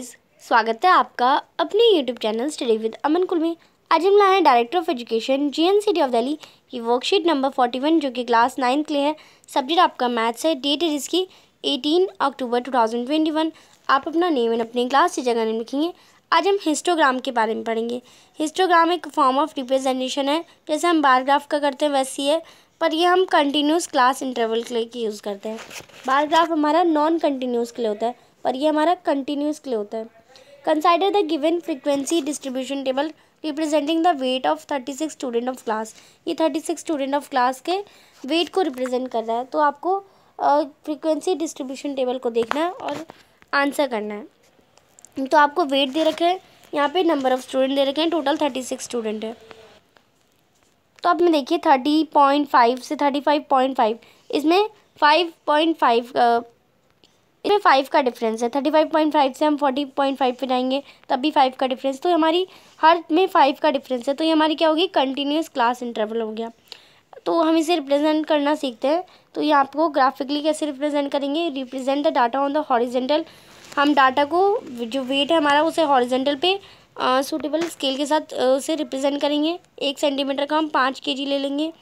स्वागत है आपका अपने YouTube channel study with Aman Kulmi आज हम लाए हैं director of education G N city of Delhi की वर्कशीट नंबर फोर्टी वन जो कि क्लास नाइन्थ के लिए है सब्जेक्ट आपका मैथ्स है डेट है जिसकी eighteen October two thousand twenty one आप अपना नेम एंड अपनी क्लास की जगह नेम लिखेंगे आज हम हिस्टोग्राम के बारे में पढ़ेंगे हिस्टोग्राम एक फॉर्म ऑफ रिप्रेजेंटेशन है जैसे हम बायोग्राफ का करते हैं वैसी है पर ये हम कंटिन्यूस क्लास इंटरवल के लिए यूज़ करते हैं बायोग्राफ हमारा नॉन कंटिन्यूस के लिए होता है पर ये हमारा कंटिन्यूस क्ले होता है consider the given frequency distribution table representing the weight of thirty six student of class ये thirty six student of class के वेट को रिप्रेजेंट कर रहा है तो आपको फ्रिक्वेंसी डिस्ट्रीब्यूशन टेबल को देखना है और आंसर करना है तो आपको वेट दे रखे हैं यहाँ पे नंबर ऑफ स्टूडेंट दे रखे हैं टोटल थर्टी सिक्स स्टूडेंट है तो आप देखिए थर्टी पॉइंट फाइव से थर्टी फाइव पॉइंट फाइव इसमें फाइव पॉइंट फाइव इसमें फाइव का डिफरेंस है थर्टी फाइव पॉइंट फाइव से हम फोर्टी पॉइंट फाइव पर जाएंगे तब भी फाइव का डिफरेंस तो हमारी हर में फाइव का डिफरेंस है तो ये हमारी क्या होगी कंटिन्यूस क्लास इंटरवल हो गया तो हम इसे रिप्रेजेंट करना सीखते हैं तो ये आपको ग्राफिकली कैसे रिप्रेजेंट करेंगे represent the data on the horizontal हम डाटा को जो वेट है हमारा उसे हॉरिजेंटल पे सूटेबल स्केल के साथ उसे रिप्रेजेंट करेंगे एक सेंटीमीटर का हम पाँच के जी ले लेंगे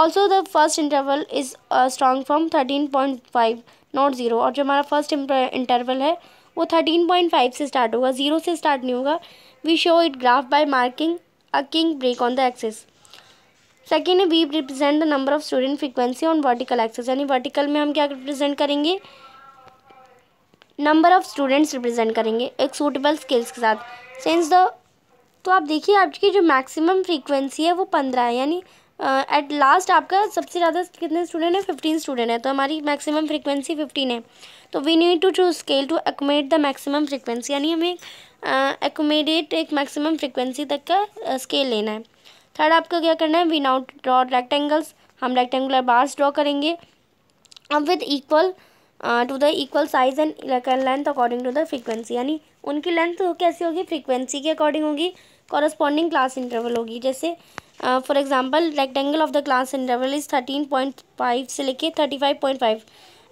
also the first interval is strong from thirteen point five not zero और जो हमारा फर्स्ट इंटरवल है वो थर्टीन पॉइंट फाइव से स्टार्ट होगा ज़ीरो से स्टार्ट नहीं होगा we show it graph by marking a kink break on the axis second है we represent the number of student frequency on vertical axis यानी vertical में हम क्या रिप्रेजेंट करेंगे नंबर ऑफ स्टूडेंट्स रिप्रेजेंट करेंगे एक सूटेबल स्किल्स के साथ सिंस द तो आप देखिए आपकी जो मैक्सिमम फ्रीक्वेंसी है वो पंद्रह है यानी एट uh, लास्ट आपका सबसे ज़्यादा कितने स्टूडेंट हैं फिफ्टीन स्टूडेंट हैं तो हमारी मैक्सिमम फ्रीक्वेंसी फिफ्टीन है तो we need to choose scale to accommodate the maximum frequency यानी हमें एकोमेडेट uh, एक मैक्सिमम फ्रीक्वेंसी तक का स्केल uh, लेना है थर्ड आपका क्या करना है वी नाउट ड्रॉ रेक्टेंगल्स हम रेक्टेंगुलर बार्स ड्रॉ करेंगे अब with equal to the equal size and length according to the frequency यानी उनकी लेंथ कैसी होगी फ्रीक्वेंसी के अकॉर्डिंग होगी कॉरस्पॉन्डिंग क्लास इंटरवल होगी जैसे for example rectangle of the class interval is thirteen point five से लेके थर्टी फाइव पॉइंट फाइव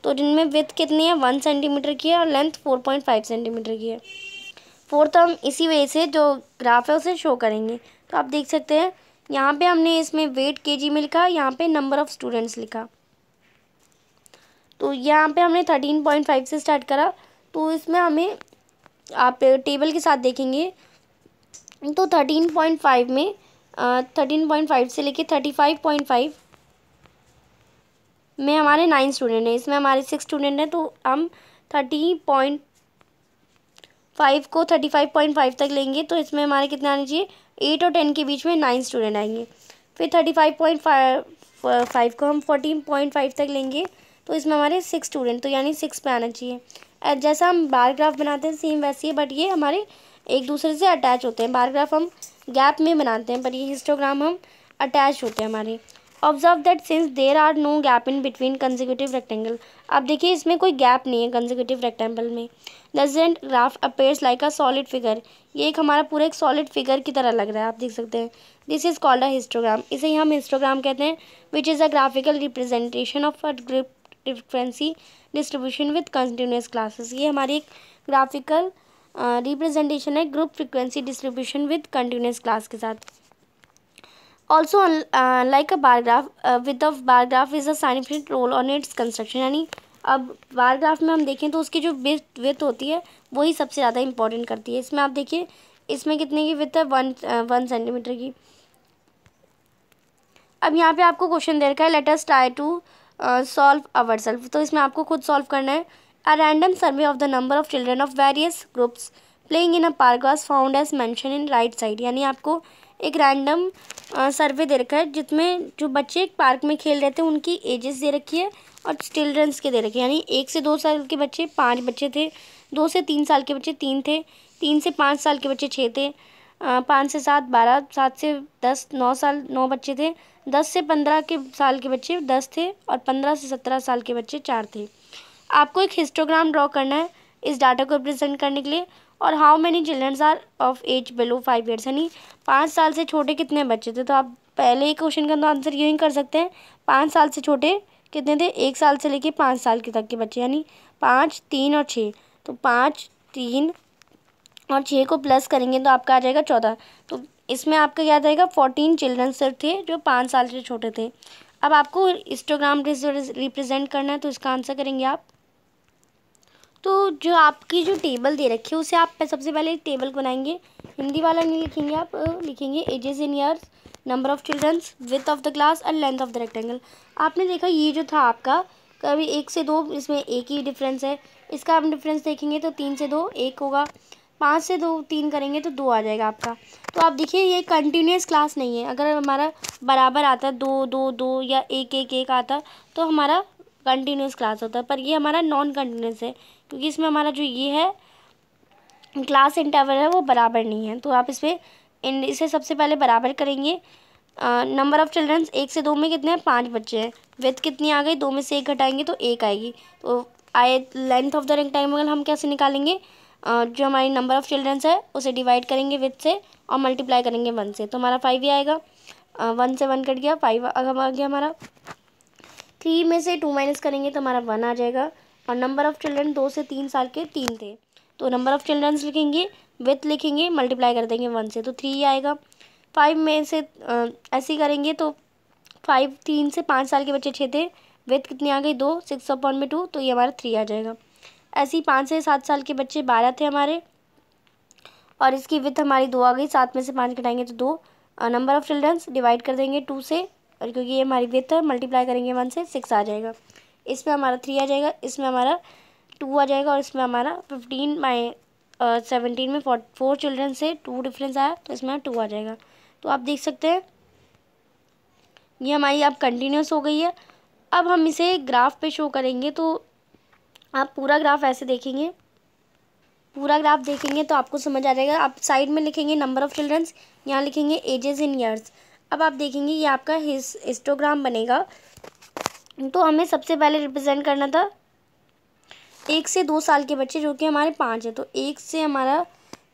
तो जिनमें विथ कितनी है वन सेंटीमीटर की है और length four point five centimetre की है फोर्थ हम इसी वजह से जो ग्राफ है उसे शो करेंगे तो आप देख सकते हैं यहाँ पे हमने इसमें वेट के जी में लिखा यहाँ पे नंबर ऑफ़ स्टूडेंट्स लिखा तो यहाँ पे हमने थर्टीन पॉइंट फाइव से स्टार्ट करा तो इसमें हमें आप टेबल के साथ देखेंगे तो थर्टीन पॉइंट फाइव में थर्टीन पॉइंट फाइव से लेके थर्टी फाइव पॉइंट फाइव में हमारे नाइन स्टूडेंट हैं इसमें हमारे सिक्स स्टूडेंट हैं तो हम थर्टी पॉइंट फाइव को थर्टी फाइव पॉइंट फाइव तक लेंगे तो इसमें हमारे कितने आने चाहिए एट और टेन के बीच में नाइन स्टूडेंट आएंगे फिर thirty five point five five को हम फोर्टीन पॉइंट फाइव तक लेंगे तो इसमें हमारे सिक्स स्टूडेंट तो यानी सिक्स पे आना चाहिए जैसा हम बार ग्राफ बनाते हैं सेम वैसी ही बट ये हमारे एक दूसरे से अटैच होते हैं बार ग्राफ हम गैप में बनाते हैं पर ये हिस्टोग्राम हम अटैच होते हैं हमारे observe that since there are no gap in between consecutive rectangle अब देखिए इसमें कोई गैप नहीं है कंजिक्यूटिव रेक्टेंगल में resultant graph appears like a solid figure ये एक हमारा पूरा एक सॉलिड फिगर की तरह लग रहा है आप देख सकते हैं this is called a histogram इसे ही हम हिस्टोग्राम कहते हैं which is a graphical representation of a group frequency distribution with continuous classes ये हमारी एक ग्राफिकल रिप्रेजेंटेशन है group frequency distribution with continuous class के साथ also like a bar graph with a bar graph is a significant role on its construction यानी अब bar graph में हम देखें तो उसकी जो विथ विथ होती है वही सबसे ज़्यादा इंपॉर्टेंट करती है इसमें आप देखिए इसमें कितने की विथ है वन वन सेंटीमीटर की अब यहाँ पे आपको क्वेश्चन दे रखा है latest I try to solve our self तो इसमें आपको खुद सॉल्व करना है a random survey of the number of children of various groups playing in a park was found as mention in right side यानी आपको एक रैंडम सर्वे दे रखा है जिसमें जो बच्चे एक पार्क में खेल रहे थे उनकी एजेस दे रखी है और चिल्ड्रंस के दे रखे यानी एक से दो साल के बच्चे पाँच बच्चे थे दो से तीन साल के बच्चे तीन थे तीन से पाँच साल के बच्चे छः थे पाँच से सात बारह सात से दस नौ साल नौ बच्चे थे दस से पंद्रह के साल के बच्चे दस थे और पंद्रह से सत्रह साल के बच्चे चार थे आपको एक हिस्टोग्राम ड्रॉ करना है इस डाटा को रिप्रेजेंट करने के लिए और how many childrens are of age below five years यानी पाँच साल से छोटे कितने बच्चे थे तो आप पहले ही क्वेश्चन का तो आंसर यही कर सकते हैं पाँच साल से छोटे कितने थे एक साल से लेके पाँच साल के तक के बच्चे यानी पाँच तीन और छः तो पाँच तीन और छः को प्लस करेंगे तो आपका आ जाएगा चौदह तो इसमें आपका याद जाएगा फोर्टीन चिल्ड्रन सर थे जो पाँच साल से छोटे थे अब आपको इंस्टोग्राम रिप्रेजेंट करना है तो इसका आंसर करेंगे आप तो जो आपकी जो टेबल दे रखी है उसे आप सबसे पहले टेबल बनाएंगे हिंदी वाला नहीं लिखेंगे आप लिखेंगे ages in years number of childrens width of the class and length of the rectangle आपने देखा ये जो था आपका कभी एक से दो इसमें एक ही डिफरेंस है इसका आप डिफरेंस देखेंगे तो तीन से दो एक होगा पाँच से दो तीन करेंगे तो दो आ जाएगा आपका तो आप देखिए ये कंटिन्यूस क्लास नहीं है अगर हमारा बराबर आता दो दो दो या एक एक एक आता तो हमारा कंटिन्यूस क्लास होता है पर ये हमारा नॉन कंटिन्यूस है क्योंकि इसमें हमारा जो ये है क्लास इंटरवल है वो बराबर नहीं है तो आप इस पर इसे सबसे पहले बराबर करेंगे नंबर ऑफ़ चिल्ड्रंस एक से दो में कितने हैं पाँच बच्चे हैं विथ कितनी आ गई दो में से एक घटाएंगे तो एक आएगी तो आए लेंथ ऑफ द रेक्टेंगल हम कैसे निकालेंगे जो हमारी नंबर ऑफ़ चिल्ड्रंस है उसे डिवाइड करेंगे विथ से और मल्टीप्लाई करेंगे वन से तो हमारा फाइव ही आएगा वन से वन कट गया फाइव आ गया हमारा थ्री में से टू माइनस करेंगे तो हमारा वन आ जाएगा और नंबर ऑफ़ चिल्ड्रन दो से तीन साल के तीन थे तो नंबर ऑफ़ चिल्ड्रंस लिखेंगे विथ लिखेंगे मल्टीप्लाई कर देंगे वन से तो थ्री ही आएगा फाइव में से ऐसे ही करेंगे तो फाइव तीन से पाँच साल के बच्चे छः थे विथ कितनी आ गई दो सिक्स अपॉन में टू तो ये हमारा थ्री आ जाएगा ऐसे ही पाँच से सात साल के बच्चे बारह थे हमारे और इसकी विथ हमारी दो आ गई सात में से पाँच घटाएंगे तो दो नंबर ऑफ़ चिल्ड्रंस डिवाइड कर देंगे टू से और क्योंकि ये हमारी विथ है मल्टीप्लाई करेंगे वन से सिक्स आ जाएगा इसमें हमारा थ्री आ जाएगा इसमें हमारा टू आ जाएगा और इसमें हमारा फिफ्टीन माई सेवनटीन में फोर फोर चिल्ड्रन से टू डिफरेंस आया तो इसमें टू आ जाएगा तो आप देख सकते हैं ये हमारी अब कंटिन्यूस हो गई है अब हम इसे ग्राफ पे शो करेंगे तो आप पूरा ग्राफ ऐसे देखेंगे पूरा ग्राफ देखेंगे तो आपको समझ आ जाएगा आप साइड में लिखेंगे नंबर ऑफ़ चिल्ड्रंस यहाँ लिखेंगे एजेस इन ईयर्स अब आप देखेंगे ये आपका हिस हिस्टोग्राम बनेगा तो हमें सबसे पहले रिप्रेजेंट करना था एक से दो साल के बच्चे जो कि हमारे पाँच है तो एक से हमारा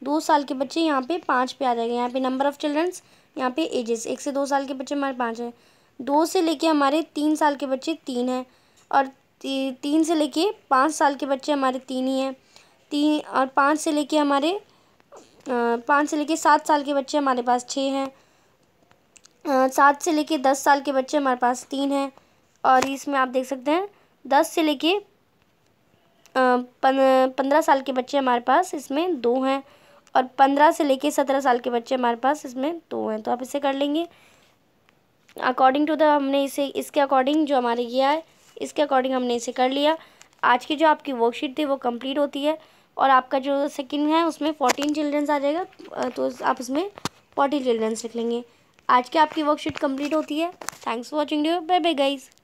दो साल के बच्चे यहाँ पे पाँच पे आ जाएंगे यहाँ पे नंबर ऑफ़ चिल्ड्रंस यहाँ पे एजेस एक से दो साल के बच्चे हमारे पाँच हैं दो से लेके हमारे तीन साल के बच्चे तीन हैं और ती, तीन से लेके पाँच साल के बच्चे हमारे तीन ही हैं तीन और पाँच से लेके हमारे पाँच से लेके सात साल के बच्चे हमारे पास छः हैं सात से लेके दस साल के बच्चे हमारे पास तीन हैं और इसमें आप देख सकते हैं दस से लेके पंद्रह साल के बच्चे हमारे पास इसमें दो हैं और पंद्रह से लेके सत्रह साल के बच्चे हमारे पास इसमें दो हैं तो आप इसे कर लेंगे अकॉर्डिंग टू द हमने इसे इसके अकॉर्डिंग जो हमारे ये है इसके अकॉर्डिंग हमने इसे कर लिया आज की जो आपकी वर्कशीट थी वो कम्प्लीट होती है और आपका जो सेकेंड है उसमें फोर्टीन चिल्ड्रंस आ जाएगा तो आप उसमें फोर्टी चिल्ड्रंस लिख लेंगे आज की आपकी वर्कशीट कम्प्लीट होती है thanks for watching dear bye bye guys